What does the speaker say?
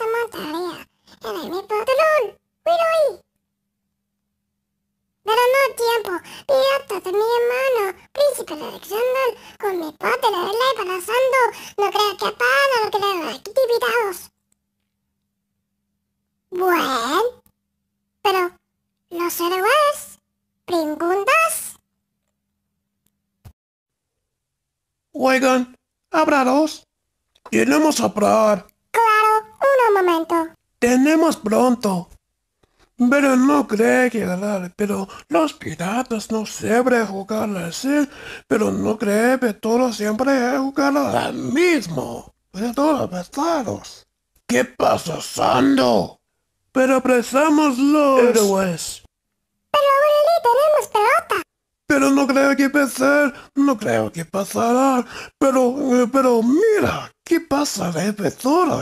montaría en mi pantalón. ¡Mira Pero no tiempo. Piratas de mi hermano, príncipe Alexander, con mi padre de pasando. No creo que le no creo invitados. Bueno, pero los héroes, preguntas. Oigan, y Iremos a parar pronto. Pero no cree que ganar, pero los piratas no siempre jugar así, pero no cree que todo siempre jugar al mismo. De todos pesados. ¿Qué pasa, Sando? Pero presamos los héroes. Pero pues. ahora tenemos pelota. Pero no creo que pensar no creo que pasará. Pero, pero mira, ¿qué pasa de pesora?